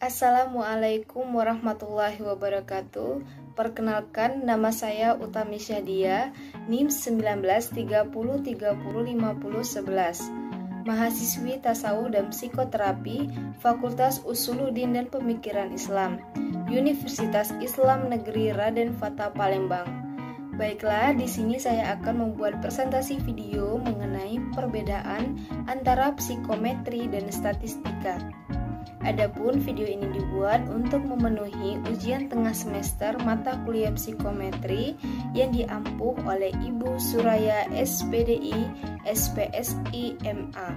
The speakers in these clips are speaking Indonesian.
Assalamualaikum warahmatullahi wabarakatuh. Perkenalkan nama saya Utami Syahdia, NIM 1930305011. Mahasiswi Tasawuf dan Psikoterapi, Fakultas Usuluddin dan Pemikiran Islam, Universitas Islam Negeri Raden Fatah Palembang. Baiklah, di sini saya akan membuat presentasi video mengenai perbedaan antara psikometri dan statistika. Adapun video ini dibuat untuk memenuhi ujian tengah semester mata kuliah psikometri yang diampuh oleh Ibu Suraya SPDI SPSI MA.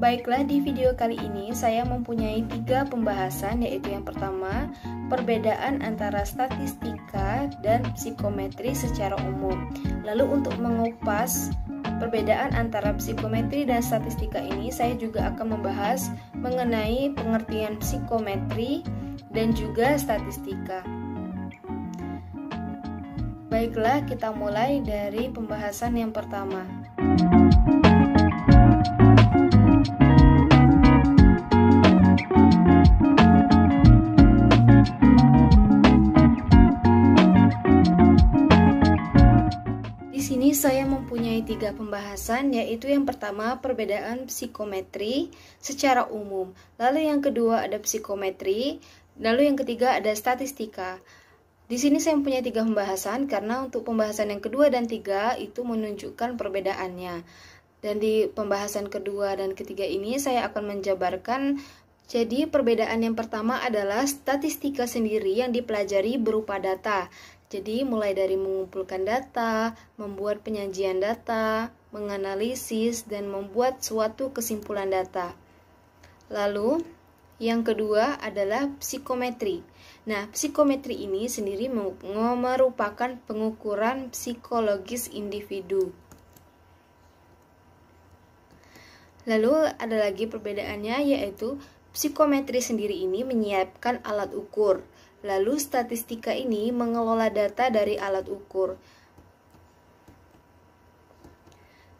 Baiklah di video kali ini saya mempunyai tiga pembahasan yaitu yang pertama perbedaan antara statistika dan psikometri secara umum. Lalu untuk mengupas perbedaan antara psikometri dan statistika ini saya juga akan membahas mengenai pengertian psikometri dan juga statistika. Baiklah, kita mulai dari pembahasan yang pertama. pembahasan, yaitu yang pertama perbedaan psikometri secara umum, lalu yang kedua ada psikometri, lalu yang ketiga ada statistika. Di sini saya punya tiga pembahasan karena untuk pembahasan yang kedua dan tiga itu menunjukkan perbedaannya. Dan di pembahasan kedua dan ketiga ini saya akan menjabarkan jadi perbedaan yang pertama adalah statistika sendiri yang dipelajari berupa data, jadi mulai dari mengumpulkan data, membuat penyajian data, menganalisis dan membuat suatu kesimpulan data. Lalu yang kedua adalah psikometri. Nah, psikometri ini sendiri merupakan pengukuran psikologis individu. Lalu ada lagi perbedaannya yaitu psikometri sendiri ini menyiapkan alat ukur Lalu statistika ini mengelola data dari alat ukur.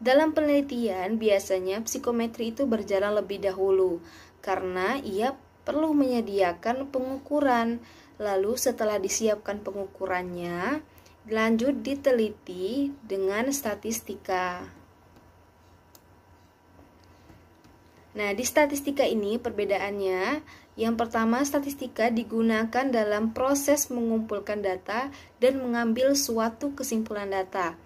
Dalam penelitian, biasanya psikometri itu berjalan lebih dahulu karena ia perlu menyediakan pengukuran. Lalu setelah disiapkan pengukurannya, lanjut diteliti dengan statistika. Nah, di statistika ini perbedaannya yang pertama, statistika digunakan dalam proses mengumpulkan data dan mengambil suatu kesimpulan data.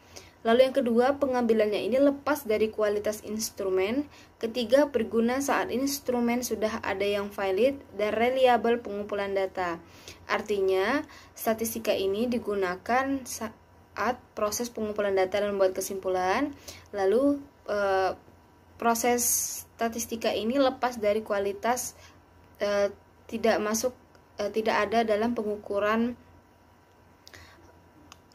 Lalu yang kedua, pengambilannya ini lepas dari kualitas instrumen. Ketiga, berguna saat instrumen sudah ada yang valid dan reliable pengumpulan data. Artinya, statistika ini digunakan saat proses pengumpulan data dan membuat kesimpulan. Lalu, eh, proses statistika ini lepas dari kualitas e, tidak masuk e, tidak ada dalam pengukuran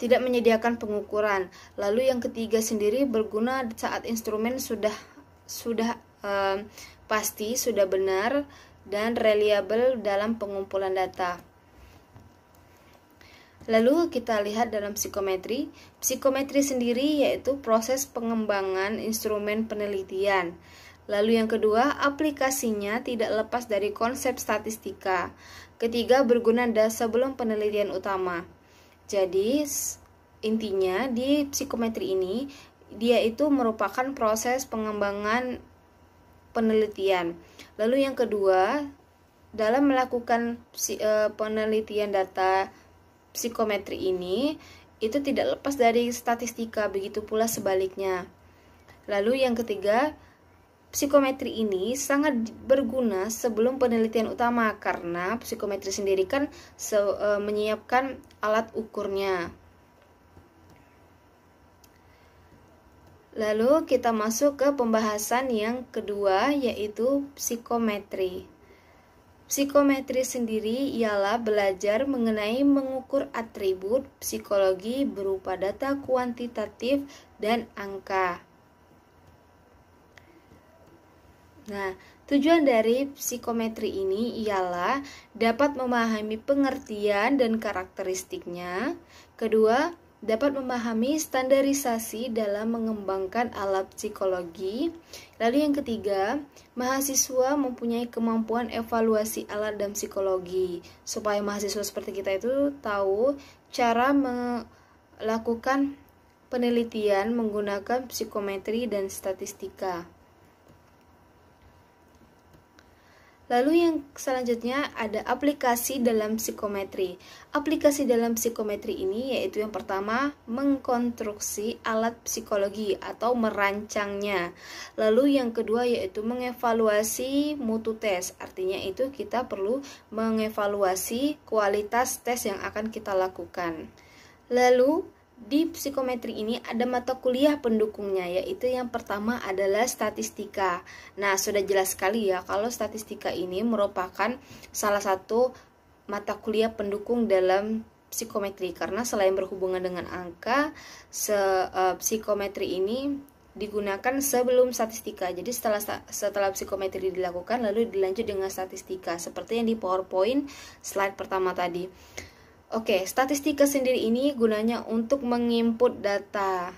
tidak menyediakan pengukuran. Lalu yang ketiga sendiri berguna saat instrumen sudah sudah e, pasti sudah benar dan reliable dalam pengumpulan data. Lalu kita lihat dalam psikometri. Psikometri sendiri yaitu proses pengembangan instrumen penelitian. Lalu yang kedua, aplikasinya tidak lepas dari konsep statistika. Ketiga, berguna sebelum penelitian utama. Jadi, intinya di psikometri ini, dia itu merupakan proses pengembangan penelitian. Lalu yang kedua, dalam melakukan e, penelitian data psikometri ini, itu tidak lepas dari statistika, begitu pula sebaliknya. Lalu yang ketiga, psikometri ini sangat berguna sebelum penelitian utama karena psikometri sendiri kan se e, menyiapkan alat ukurnya. Lalu kita masuk ke pembahasan yang kedua yaitu psikometri. Psikometri sendiri ialah belajar mengenai mengukur atribut psikologi berupa data kuantitatif dan angka. Nah, tujuan dari psikometri ini ialah dapat memahami pengertian dan karakteristiknya. Kedua, dapat memahami standarisasi dalam mengembangkan alat psikologi. Lalu yang ketiga, mahasiswa mempunyai kemampuan evaluasi alat dan psikologi supaya mahasiswa seperti kita itu tahu cara melakukan penelitian menggunakan psikometri dan statistika. Lalu yang selanjutnya ada aplikasi dalam psikometri. Aplikasi dalam psikometri ini yaitu yang pertama mengkonstruksi alat psikologi atau merancangnya. Lalu yang kedua yaitu mengevaluasi mutu tes. Artinya itu kita perlu mengevaluasi kualitas tes yang akan kita lakukan. Lalu di psikometri ini ada mata kuliah pendukungnya yaitu yang pertama adalah statistika. Nah, sudah jelas sekali ya kalau statistika ini merupakan salah satu mata kuliah pendukung dalam psikometri karena selain berhubungan dengan angka, se, e, psikometri ini digunakan sebelum statistika. Jadi setelah setelah psikometri dilakukan lalu dilanjut dengan statistika seperti yang di PowerPoint slide pertama tadi. Oke, statistika sendiri ini gunanya untuk menginput data.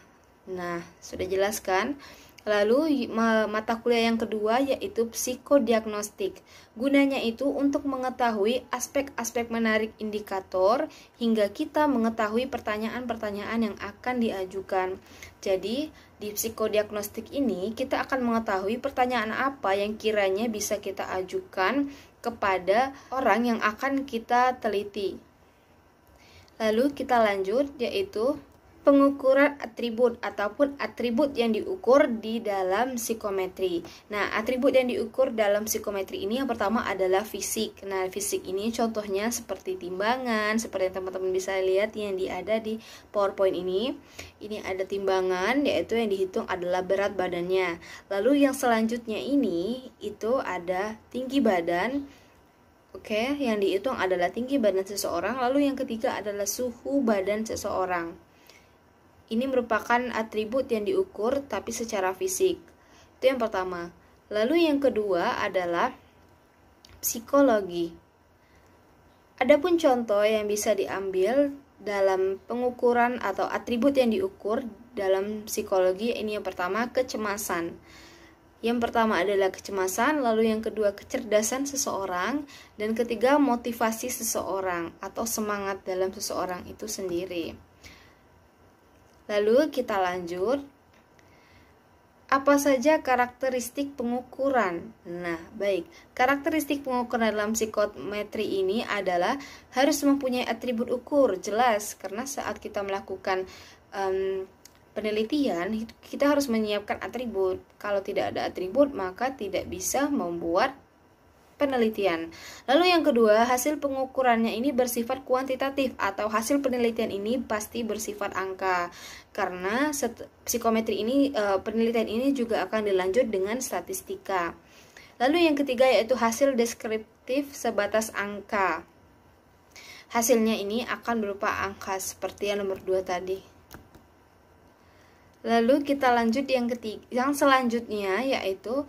Nah, sudah jelaskan. Lalu mata kuliah yang kedua yaitu psikodiagnostik. Gunanya itu untuk mengetahui aspek-aspek menarik indikator hingga kita mengetahui pertanyaan-pertanyaan yang akan diajukan. Jadi, di psikodiagnostik ini kita akan mengetahui pertanyaan apa yang kiranya bisa kita ajukan kepada orang yang akan kita teliti. Lalu kita lanjut yaitu pengukuran atribut ataupun atribut yang diukur di dalam psikometri. Nah, atribut yang diukur dalam psikometri ini yang pertama adalah fisik. Nah, fisik ini contohnya seperti timbangan, seperti yang teman-teman bisa lihat yang di ada di PowerPoint ini. Ini ada timbangan yaitu yang dihitung adalah berat badannya. Lalu yang selanjutnya ini itu ada tinggi badan, Oke, okay, yang dihitung adalah tinggi badan seseorang, lalu yang ketiga adalah suhu badan seseorang. Ini merupakan atribut yang diukur tapi secara fisik. Itu yang pertama. Lalu yang kedua adalah psikologi. Adapun contoh yang bisa diambil dalam pengukuran atau atribut yang diukur dalam psikologi ini yang pertama kecemasan. Yang pertama adalah kecemasan, lalu yang kedua kecerdasan seseorang, dan ketiga motivasi seseorang atau semangat dalam seseorang itu sendiri. Lalu kita lanjut. Apa saja karakteristik pengukuran? Nah, baik. Karakteristik pengukuran dalam psikometri ini adalah harus mempunyai atribut ukur jelas karena saat kita melakukan um, penelitian kita harus menyiapkan atribut. Kalau tidak ada atribut, maka tidak bisa membuat penelitian. Lalu yang kedua, hasil pengukurannya ini bersifat kuantitatif atau hasil penelitian ini pasti bersifat angka. Karena psikometri ini eh, penelitian ini juga akan dilanjut dengan statistika. Lalu yang ketiga yaitu hasil deskriptif sebatas angka. Hasilnya ini akan berupa angka seperti yang nomor 2 tadi. Lalu kita lanjut yang ketiga, yang selanjutnya yaitu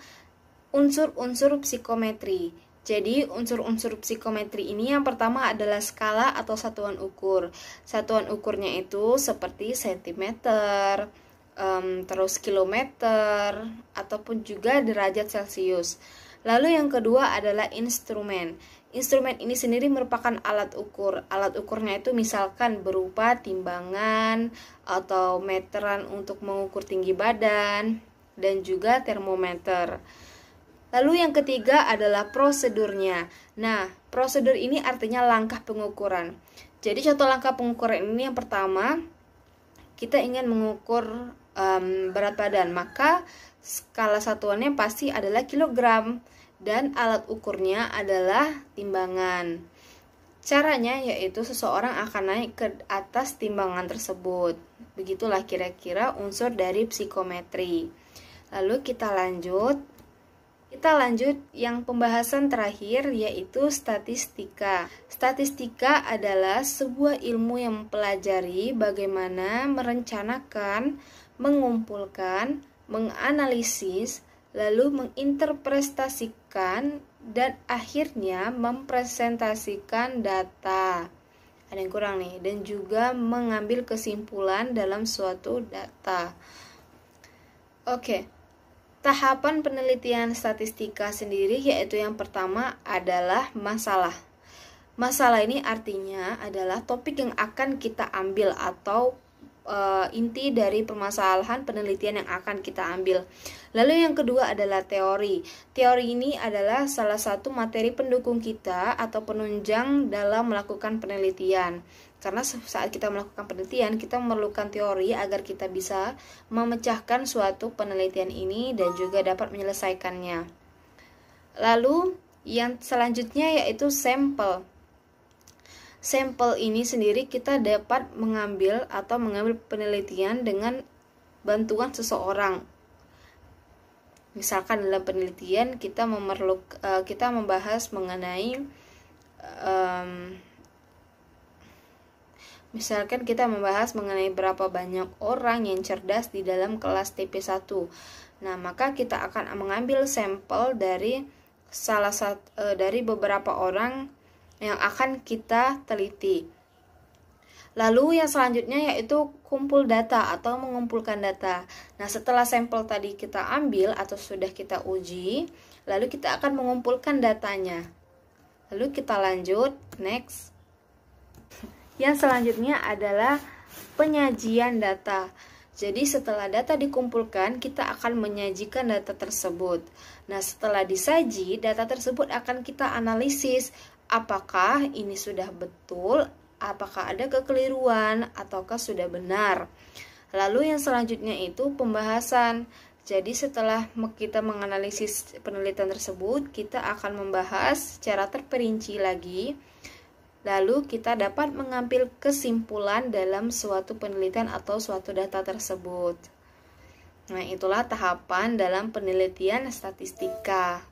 unsur-unsur psikometri. Jadi, unsur-unsur psikometri ini yang pertama adalah skala atau satuan ukur. Satuan ukurnya itu seperti sentimeter, um, terus kilometer, ataupun juga derajat Celcius. Lalu yang kedua adalah instrumen. Instrumen ini sendiri merupakan alat ukur. Alat ukurnya itu misalkan berupa timbangan atau meteran untuk mengukur tinggi badan dan juga termometer. Lalu yang ketiga adalah prosedurnya. Nah, prosedur ini artinya langkah pengukuran. Jadi contoh langkah pengukuran ini yang pertama kita ingin mengukur um, berat badan, maka skala satuannya pasti adalah kilogram dan alat ukurnya adalah timbangan. Caranya yaitu seseorang akan naik ke atas timbangan tersebut. Begitulah kira-kira unsur dari psikometri. Lalu kita lanjut. Kita lanjut yang pembahasan terakhir yaitu statistika. Statistika adalah sebuah ilmu yang mempelajari bagaimana merencanakan, mengumpulkan, menganalisis, lalu menginterpretasikan, dan akhirnya mempresentasikan data. Ada yang kurang nih, dan juga mengambil kesimpulan dalam suatu data. Oke, tahapan penelitian statistika sendiri yaitu yang pertama adalah masalah. Masalah ini artinya adalah topik yang akan kita ambil atau uh, inti dari permasalahan penelitian yang akan kita ambil. Lalu yang kedua adalah teori. Teori ini adalah salah satu materi pendukung kita atau penunjang dalam melakukan penelitian. Karena saat kita melakukan penelitian, kita memerlukan teori agar kita bisa memecahkan suatu penelitian ini dan juga dapat menyelesaikannya. Lalu yang selanjutnya yaitu sampel sampel ini sendiri kita dapat mengambil atau mengambil penelitian dengan bantuan seseorang. Misalkan dalam penelitian kita memerluk eh, kita membahas mengenai um, Misalkan kita membahas mengenai berapa banyak orang yang cerdas di dalam kelas TP1. Nah, maka kita akan mengambil sampel dari salah satu eh, dari beberapa orang yang akan kita teliti. Lalu yang selanjutnya yaitu kumpul data atau mengumpulkan data. Nah, setelah sampel tadi kita ambil atau sudah kita uji, lalu kita akan mengumpulkan datanya. Lalu kita lanjut next. Yang selanjutnya adalah penyajian data. Jadi setelah data dikumpulkan, kita akan menyajikan data tersebut. Nah, setelah disaji, data tersebut akan kita analisis apakah ini sudah betul, apakah ada kekeliruan, ataukah sudah benar. Lalu yang selanjutnya itu pembahasan. Jadi setelah kita menganalisis penelitian tersebut, kita akan membahas secara terperinci lagi. Lalu kita dapat mengambil kesimpulan dalam suatu penelitian atau suatu data tersebut. Nah, itulah tahapan dalam penelitian statistika.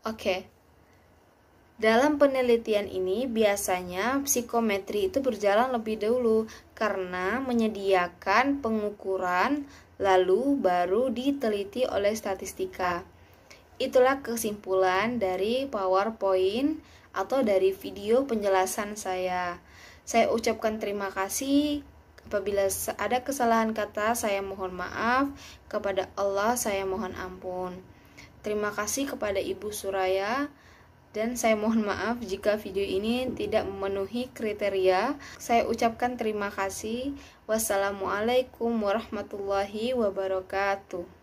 Oke. Dalam penelitian ini biasanya psikometri itu berjalan lebih dahulu karena menyediakan pengukuran lalu baru diteliti oleh statistika. Itulah kesimpulan dari PowerPoint atau dari video penjelasan saya. Saya ucapkan terima kasih Apabila ada kesalahan kata, saya mohon maaf. Kepada Allah, saya mohon ampun. Terima kasih kepada Ibu Suraya dan saya mohon maaf jika video ini tidak memenuhi kriteria. Saya ucapkan terima kasih. Wassalamualaikum warahmatullahi wabarakatuh.